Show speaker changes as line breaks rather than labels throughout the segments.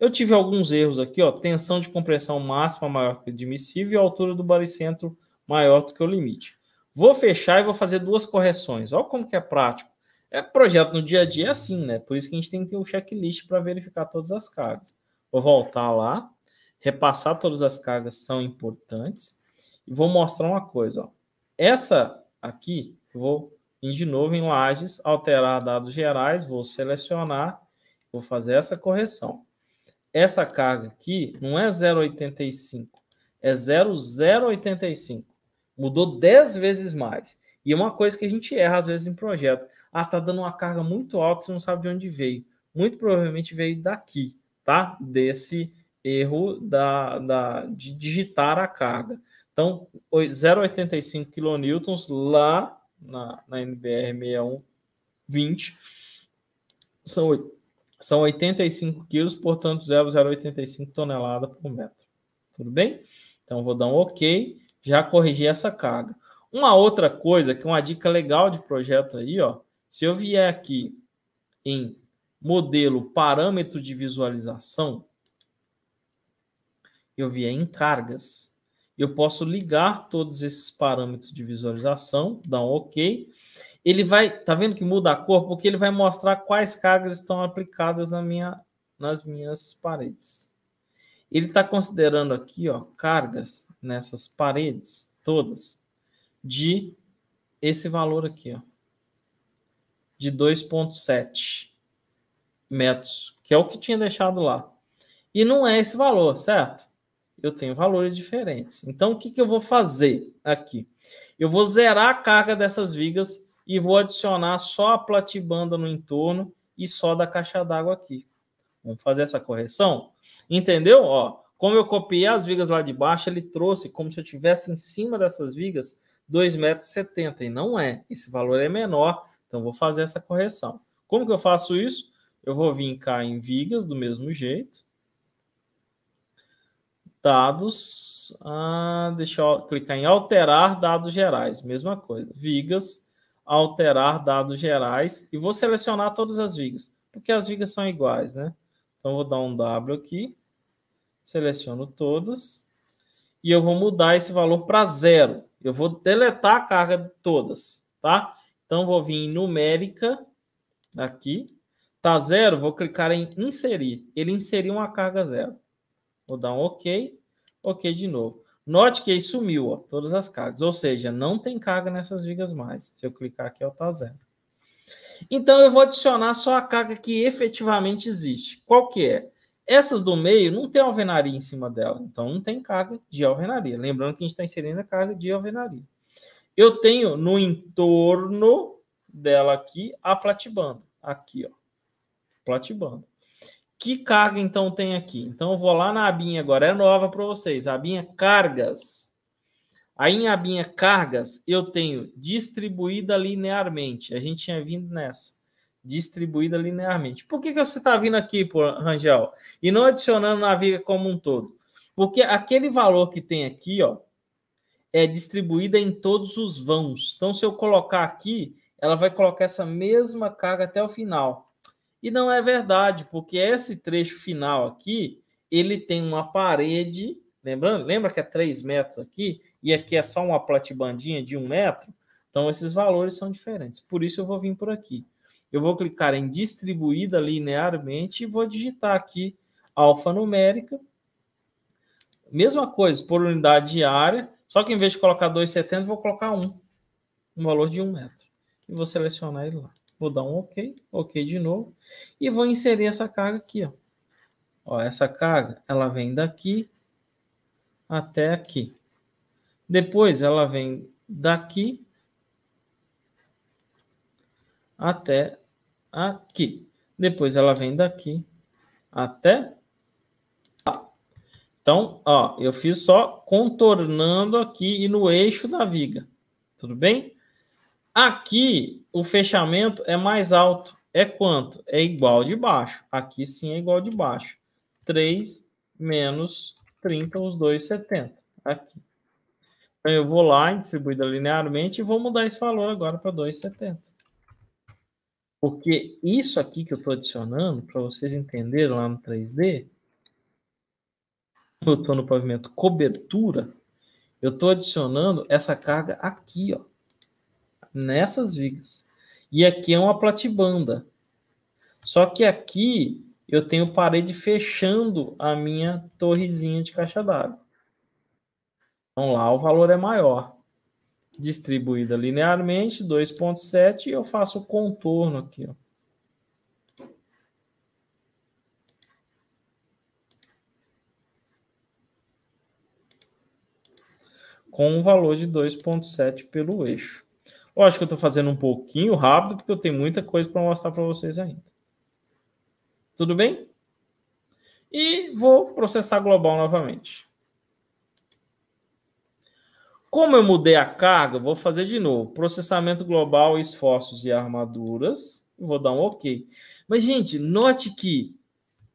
Eu tive alguns erros aqui, ó. Tensão de compressão máxima maior que admissível e altura do baricentro maior do que o limite. Vou fechar e vou fazer duas correções. Olha como que é prático. É projeto no dia a dia é assim, né? Por isso que a gente tem que ter um checklist para verificar todas as cargas. Vou voltar lá, repassar todas as cargas são importantes e vou mostrar uma coisa, ó. Essa aqui, vou ir de novo em lajes, alterar dados gerais, vou selecionar, vou fazer essa correção essa carga aqui não é 0,85, é 0,085. Mudou 10 vezes mais. E é uma coisa que a gente erra às vezes em projeto. Ah, tá dando uma carga muito alta, você não sabe de onde veio. Muito provavelmente veio daqui, tá? Desse erro da, da, de digitar a carga. Então, 0,85 kN lá na, na NBR 6120 são são 85 quilos, portanto 0,085 tonelada por metro. Tudo bem? Então vou dar um OK, já corrigi essa carga. Uma outra coisa, que é uma dica legal de projeto aí, ó. Se eu vier aqui em modelo parâmetro de visualização, eu vier em cargas. Eu posso ligar todos esses parâmetros de visualização, dar um OK. Ele vai, tá vendo que muda a cor? Porque ele vai mostrar quais cargas estão aplicadas na minha, nas minhas paredes. Ele está considerando aqui, ó, cargas nessas paredes todas de esse valor aqui, ó, de 2.7 metros, que é o que tinha deixado lá. E não é esse valor, certo? Eu tenho valores diferentes. Então, o que, que eu vou fazer aqui? Eu vou zerar a carga dessas vigas e vou adicionar só a platibanda no entorno e só da caixa d'água aqui. Vamos fazer essa correção? Entendeu? Ó, como eu copiei as vigas lá de baixo, ele trouxe como se eu tivesse em cima dessas vigas 2,70 metros, e não é. Esse valor é menor, então vou fazer essa correção. Como que eu faço isso? Eu vou vir cá em vigas do mesmo jeito. Dados, ah, deixa eu clicar em alterar dados gerais, mesma coisa. Vigas, alterar dados gerais e vou selecionar todas as vigas, porque as vigas são iguais, né? Então, vou dar um W aqui, seleciono todas e eu vou mudar esse valor para zero. Eu vou deletar a carga de todas, tá? Então, vou vir em numérica aqui. Tá zero, vou clicar em inserir. Ele inseriu uma carga zero. Vou dar um OK. OK de novo. Note que aí sumiu ó, todas as cargas, ou seja, não tem carga nessas vigas mais. Se eu clicar aqui, ela está zero. Então, eu vou adicionar só a carga que efetivamente existe. Qual que é? Essas do meio não tem alvenaria em cima dela, então não tem carga de alvenaria. Lembrando que a gente está inserindo a carga de alvenaria. Eu tenho no entorno dela aqui a platibanda. Aqui, ó. Platibanda. Que carga então tem aqui? Então eu vou lá na abinha agora, é nova para vocês, a abinha cargas. Aí em abinha cargas eu tenho distribuída linearmente. A gente tinha vindo nessa, distribuída linearmente. Por que, que você está vindo aqui, por Rangel, e não adicionando na viga como um todo? Porque aquele valor que tem aqui, ó, é distribuída em todos os vãos. Então se eu colocar aqui, ela vai colocar essa mesma carga até o final. E não é verdade, porque esse trecho final aqui, ele tem uma parede, lembrando, lembra que é 3 metros aqui, e aqui é só uma platibandinha de 1 metro? Então, esses valores são diferentes. Por isso, eu vou vir por aqui. Eu vou clicar em distribuída linearmente e vou digitar aqui alfanumérica. Mesma coisa, por unidade de área, só que em vez de colocar 2,70, vou colocar 1. Um valor de 1 metro. E vou selecionar ele lá. Vou dar um OK, OK de novo. E vou inserir essa carga aqui, ó. ó essa carga, ela vem daqui até aqui. Depois ela vem daqui até aqui. Depois ela vem daqui até lá. Então, ó, eu fiz só contornando aqui e no eixo da viga. Tudo bem? Aqui o fechamento é mais alto. É quanto? É igual de baixo. Aqui sim é igual de baixo. 3 menos 30, os dois 70. Aqui. Então eu vou lá, distribuída linearmente, e vou mudar esse valor agora para 2,70. Porque isso aqui que eu estou adicionando, para vocês entenderem lá no 3D, eu estou no pavimento cobertura, eu estou adicionando essa carga aqui, ó nessas vigas. E aqui é uma platibanda. Só que aqui eu tenho parede fechando a minha torrezinha de caixa d'água. Então lá o valor é maior. Distribuída linearmente, 2,7, e eu faço o contorno aqui. Ó. Com um valor de 2,7 pelo eixo. Eu acho que eu estou fazendo um pouquinho rápido, porque eu tenho muita coisa para mostrar para vocês ainda. Tudo bem? E vou processar global novamente. Como eu mudei a carga, vou fazer de novo. Processamento global, esforços e armaduras. Vou dar um OK. Mas, gente, note que,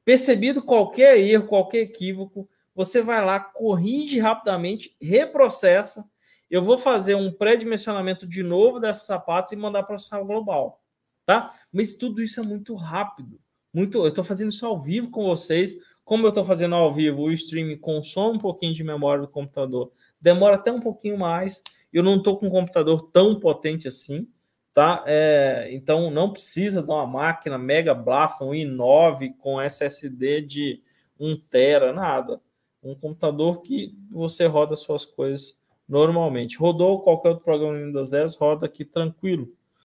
percebido qualquer erro, qualquer equívoco, você vai lá, corrige rapidamente, reprocessa eu vou fazer um pré-dimensionamento de novo dessas sapatos e mandar para o sal global, tá? Mas tudo isso é muito rápido. Muito, eu estou fazendo isso ao vivo com vocês. Como eu estou fazendo ao vivo, o stream consome um pouquinho de memória do computador, demora até um pouquinho mais. Eu não estou com um computador tão potente assim, tá? É, então não precisa de uma máquina Mega Blast, um i9 com SSD de 1 tera, nada. Um computador que você roda suas coisas normalmente. Rodou qualquer outro programa do Windows 10, roda aqui tranquilo.